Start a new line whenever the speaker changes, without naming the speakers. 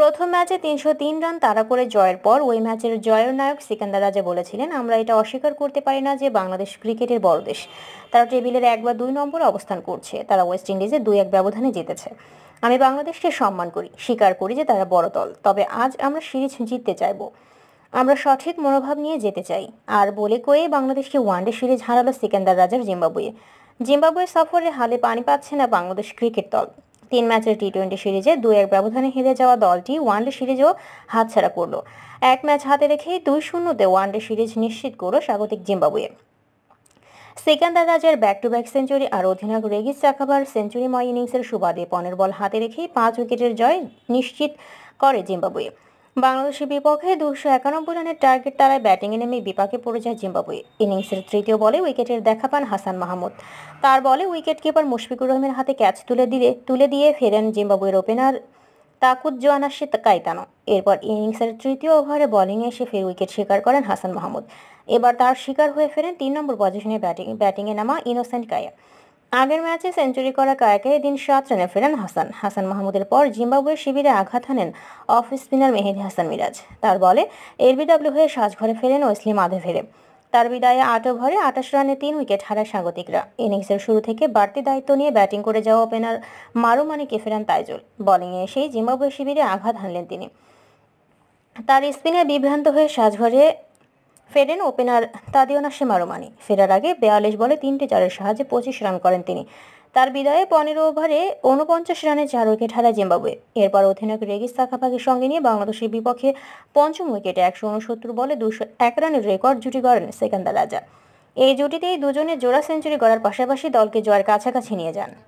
প্রথম ম্যাচে তিনশো তিন রান তাড়া করে জয়ের পর ওই ম্যাচের জয়ের নায়ক সিকান্দার রাজা বলেছিলেন আমরা এটা অস্বীকার করতে পারি না যে বাংলাদেশ ক্রিকেটের বড় দেশ তারা টেবিলের এক বা দুই নম্বরে অবস্থান করছে তারা ওয়েস্ট ইন্ডিজে দুই এক ব্যবধানে জিতেছে আমি বাংলাদেশকে সম্মান করি স্বীকার করি যে তারা বড় দল তবে আজ আমরা সিরিজ জিততে চাইব আমরা সঠিক মনোভাব নিয়ে যেতে চাই আর বলে কয়ে বাংলাদেশকে ওয়ানডে সিরিজ হারালো সিকান্দার রাজার জিম্বাবুয়ে জিম্বাবুয়ে সফরে হালে পানি পাচ্ছে না বাংলাদেশ ক্রিকেট দল তিন ম্যাচের টি টোয়েন্টি সিরিজে দুই এক ব্যবধানে হেরে যাওয়া দলটি ওয়ানডে সিরিজও হাতছাড়া করল এক ম্যাচ হাতে রেখেই দুই শূন্যতে ওয়ানডে সিরিজ নিশ্চিত করল স্বাগতিক জিম্বাবুয়ে সিকান্দার রাজার ব্যাক টু ব্যাক সেঞ্চুরি আর অধিনায়ক রেগিস চাকাবার সেঞ্চুরিময় ইনিংসের সুবাদে পনের বল হাতে রেখেই পাঁচ উইকেটের জয় নিশ্চিত করে জিম্বাবুয়ে বাংলাদেশের বিপক্ষে দুশো একানব্বই রানের টার্গেট তারায় ব্যাটিংয়ে নেমে বিপাকে পড়ে যায় জিম্বাবুয়ে ইনিংসের তৃতীয় বলে উইকেটের দেখা পান হাসান মাহমুদ তার বলে উইকেট কিপার মুশফিকুর রহিমের হাতে ক্যাচ তুলে দিলে তুলে দিয়ে ফেরেন জিম্বাবুয়ের ওপেনার তাকুদ তাকুজ্জোয়ানাসি কাইতানো এরপর ইনিংসের তৃতীয় ওভারে বলিংয়ে এসে ফের উইকেট শিকার করেন হাসান মাহমুদ এবার তার শিকার হয়ে ফেরেন তিন নম্বর পজিশনে ব্যাটিং ব্যাটিংয়ে নামা ইনোসেন্ট কায়া আগের ম্যাচে সেঞ্চুরি করা কায়াকে এদিন সাত রানে ফেরেন হাসান হাসান মাহমুদের পর জিম্বাবুয়ের শিবিরে আঘাত হানেন অফ স্পিনার মেহেদি হাসান মিরাজ তার বলে এলবিডব্লিউ হয়ে সাজঘরে ফেরেন ওয়েসলি ফেরে তার বিদায়ে আট ওভারে আটাশ রানে তিন উইকেট হারায় স্বাগতিকরা ইনিংসের শুরু থেকে বাড়তি দায়িত্ব নিয়ে ব্যাটিং করে যাওয়া ওপেনার মারুমানিকে ফেরান তাইজুল বলিংয়ে এসেই জিম্বাবুয়ে শিবিরে আঘাত হানলেন তিনি তার স্পিনে বিভ্রান্ত হয়ে সাজঘরে ফেরেন ওপেনার তাদিওনা সেমারোমানি ফেরার আগে বেয়াল্লিশ বলে তিনটে চারের সাহায্যে পঁচিশ রান করেন তিনি তার বিদায়ে পনেরো ওভারে ঊনপঞ্চাশ রানে চার উইকেট হারায় জিম্বাবুয়ে এরপর অধিনায়ক রেগিস থাকাফাকির সঙ্গে নিয়ে বাংলাদেশের বিপক্ষে পঞ্চম উইকেটে একশো উনসত্তর বলে দুশো এক রানের রেকর্ড জুটি গড়েন সেকান্দার রাজা এই জুটিতেই দুজনে জোড়া সেঞ্চুরি গড়ার পাশাপাশি দলকে জয়ের কাছাকাছি নিয়ে যান